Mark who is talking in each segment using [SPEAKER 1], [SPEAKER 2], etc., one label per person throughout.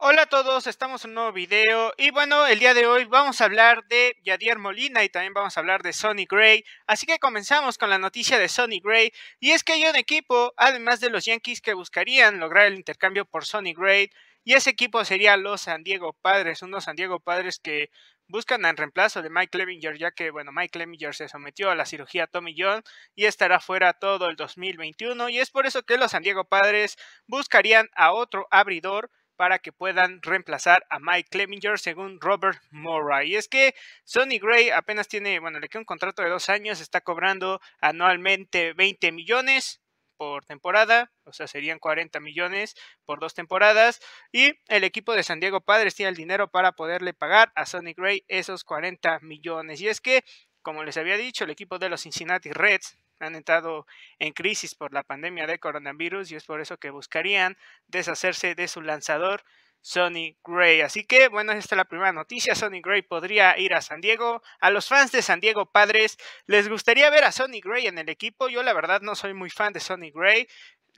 [SPEAKER 1] Hola a todos, estamos en un nuevo video y bueno, el día de hoy vamos a hablar de Yadier Molina y también vamos a hablar de Sonny Gray, así que comenzamos con la noticia de Sonny Gray y es que hay un equipo, además de los Yankees que buscarían lograr el intercambio por Sonny Gray y ese equipo sería los San Diego Padres, unos San Diego Padres que buscan el reemplazo de Mike Levinger, ya que bueno, Mike Clevinger se sometió a la cirugía Tommy John y estará fuera todo el 2021 y es por eso que los San Diego Padres buscarían a otro abridor para que puedan reemplazar a Mike Cleminger, según Robert Mora. Y es que Sonny Gray apenas tiene, bueno, le queda un contrato de dos años, está cobrando anualmente 20 millones por temporada, o sea, serían 40 millones por dos temporadas. Y el equipo de San Diego Padres tiene el dinero para poderle pagar a Sonny Gray esos 40 millones. Y es que como les había dicho, el equipo de los Cincinnati Reds han entrado en crisis por la pandemia de coronavirus y es por eso que buscarían deshacerse de su lanzador Sonny Gray. Así que, bueno, esta es la primera noticia. Sonny Gray podría ir a San Diego. A los fans de San Diego Padres, ¿les gustaría ver a Sonny Gray en el equipo? Yo la verdad no soy muy fan de Sonny Gray.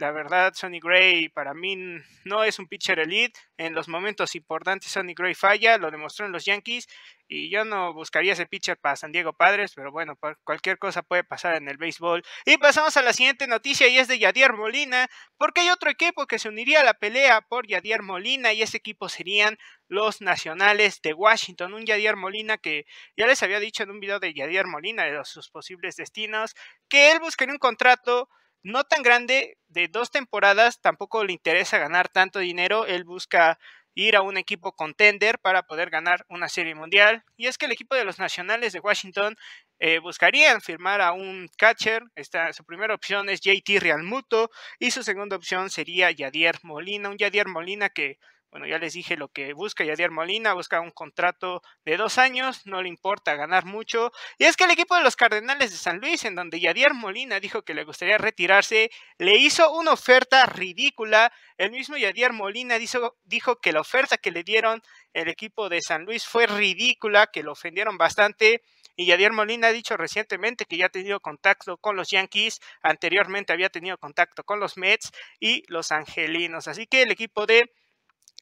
[SPEAKER 1] La verdad, Sonny Gray para mí no es un pitcher elite. En los momentos importantes, Sonny Gray falla, lo demostró en los Yankees. Y yo no buscaría ese pitcher para San Diego Padres, pero bueno, cualquier cosa puede pasar en el béisbol. Y pasamos a la siguiente noticia y es de Yadier Molina, porque hay otro equipo que se uniría a la pelea por Yadier Molina y ese equipo serían los Nacionales de Washington. Un Yadier Molina que ya les había dicho en un video de Yadier Molina de sus posibles destinos, que él buscaría un contrato no tan grande, de dos temporadas, tampoco le interesa ganar tanto dinero, él busca ir a un equipo contender para poder ganar una serie mundial. Y es que el equipo de los Nacionales de Washington eh, buscarían firmar a un catcher. su primera opción es JT Realmuto y su segunda opción sería Yadier Molina, un Yadier Molina que bueno, ya les dije lo que busca Yadier Molina, busca un contrato de dos años, no le importa ganar mucho. Y es que el equipo de los Cardenales de San Luis, en donde Yadier Molina dijo que le gustaría retirarse, le hizo una oferta ridícula. El mismo Yadier Molina dijo, dijo que la oferta que le dieron el equipo de San Luis fue ridícula, que lo ofendieron bastante. Y Yadier Molina ha dicho recientemente que ya ha tenido contacto con los Yankees, anteriormente había tenido contacto con los Mets y los Angelinos. Así que el equipo de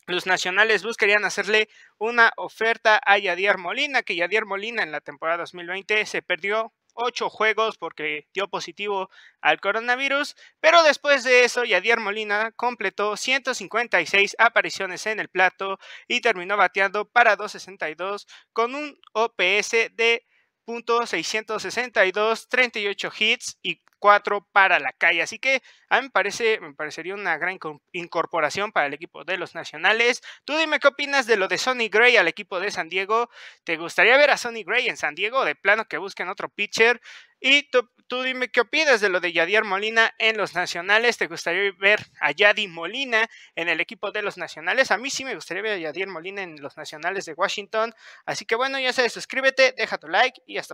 [SPEAKER 1] los nacionales buscarían hacerle una oferta a Yadier Molina, que Yadier Molina en la temporada 2020 se perdió ocho juegos porque dio positivo al coronavirus, pero después de eso Yadier Molina completó 156 apariciones en el plato y terminó bateando para 262 con un OPS de .662, 38 hits y 4 para la calle. Así que a mí me, parece, me parecería una gran incorporación para el equipo de los nacionales. Tú dime qué opinas de lo de Sonny Gray al equipo de San Diego. ¿Te gustaría ver a Sonny Gray en San Diego? De plano que busquen otro pitcher. Y tú, tú, dime qué opinas de lo de Yadier Molina en los Nacionales. ¿Te gustaría ver a Yadier Molina en el equipo de los Nacionales? A mí sí me gustaría ver a Yadier Molina en los Nacionales de Washington. Así que bueno, ya sabes, suscríbete, deja tu like y hasta